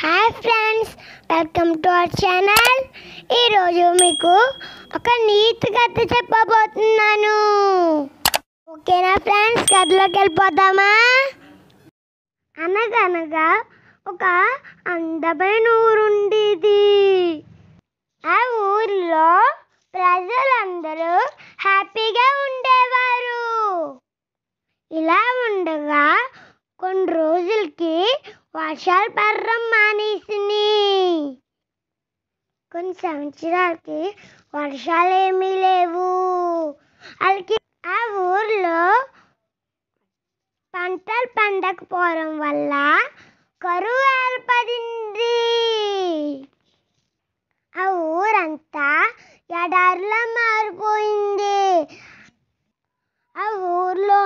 hi friends welcome to our channel ఈరోజు మీకు ఒక నీతి కథ చెప్పబోతున్నాను ఓకేనా ఫ్రెండ్స్ కథలోకి వెళ్ళిపోతామా అనగనగా ఒక అందమైన ఊరుండేది ఆ ఊరిలో ప్రజలందరూ హ్యాపీగా ఉండేవారు ఇలా ఉండగా కొన్ని రోజులకి వర్షాలు పర్రం కొన్ని సంవత్సరాలకి వర్షాలేమీ లేవు వాళ్ళకి ఆ ఊర్లో పంటలు పండకపోవడం వల్ల కరువు ఏర్పడింది ఆ ఊరంతా ఎడారిలో మారిపోయింది ఆ ఊర్లో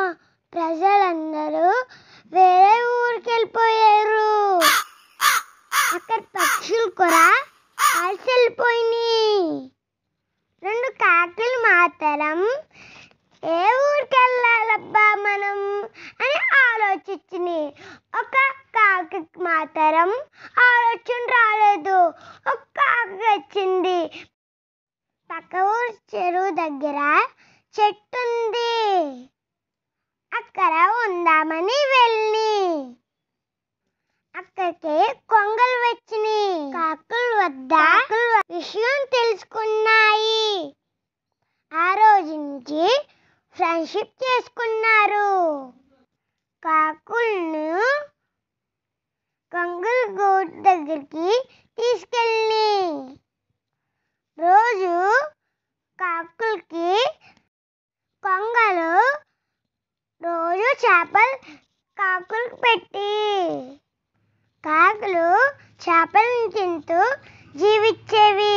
ప్రజలందరూ వేరే ఊరికి వెళ్ళిపోయారు అక్కడ పక్షులు కూడా కాల్చలు రెండు కాకులు మాత్రం ఏ ఊరికెళ్ళాలబ్బా మనం అని ఆలోచించింది ఒక కాకి మాత్రం ఆలోచన రాలేదు ఒక కాకి వచ్చింది పక్క ఊరు చెరువు దగ్గర చెట్టు పెద్ద విషయం తెలుసుకున్నాయి ఆ రోజు నుంచి ఫ్రెండ్షిప్ చేసుకున్నారు కాకులను కంగుల్ గోట్ దగ్గరికి తీసుకెళ్ళి రోజు కాకులకి కొంగలు రోజు చేపలు కాకులకు పెట్టి కాకులు చేపలను తింటూ జీవించేవి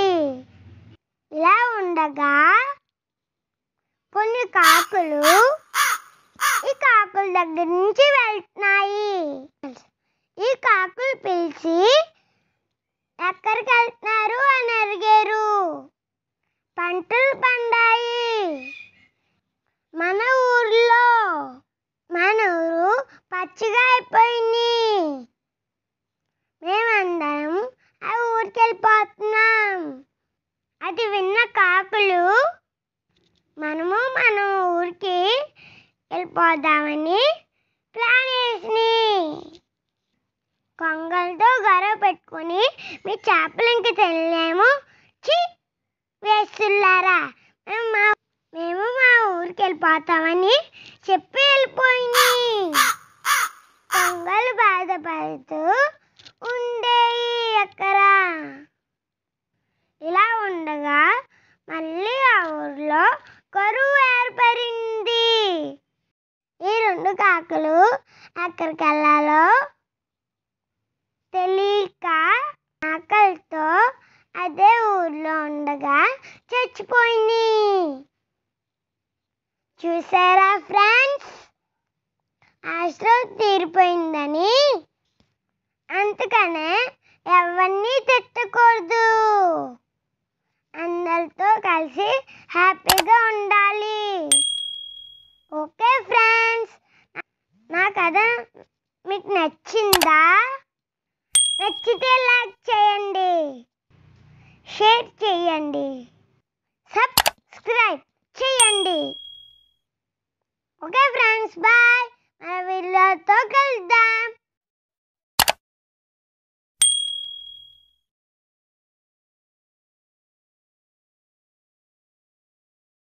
ఇలా ఉండగా కొన్ని కాకులు ఈ కాకుల దగ్గర నుంచి వెళ్తున్నాయి ఈ కాకులు పిలిచి ఎక్కడికి వెళ్తున్నారు అని అడిగారు పంటలు పండాయి మన ఊర్లో మన ఊరు పచ్చిగా అయిపోయింది అది విన్న కాకులు మనము మన ఊరికి వెళ్ళిపోదామని ప్లాన్ వేసినాయి కొంగలతో గొడవ పెట్టుకుని మీ చేపలు ఇంక తెలియలేము చి వేస్తున్నారా మేము మా మేము మా ఊరికి వెళ్ళిపోతామని చెప్పి వెళ్ళిపోయింది కొంగలు బాధపడుతూ కరువు ఏర్పడింది ఈ రెండు కాకులు వెళ్ళాలో తెలియక ఆకలితో అదే ఊర్లో ఉండగా చచ్చిపోయింది చూసారా ఫ్రెండ్స్ ఆశ్రో తీరిపోయిందని అందుకనే ఎవరిని తిట్టకూడదు అందరితో కలిసి హ్యాపీగా ఉండాలి ఓకే ఫ్రెండ్స్ నా కథ మీకు నచ్చిందా నచ్చితే లైక్ చేయండి షేర్ చేయండి సబ్స్క్రైబ్ చేయండి ఓకే ఫ్రెండ్స్ బాయ్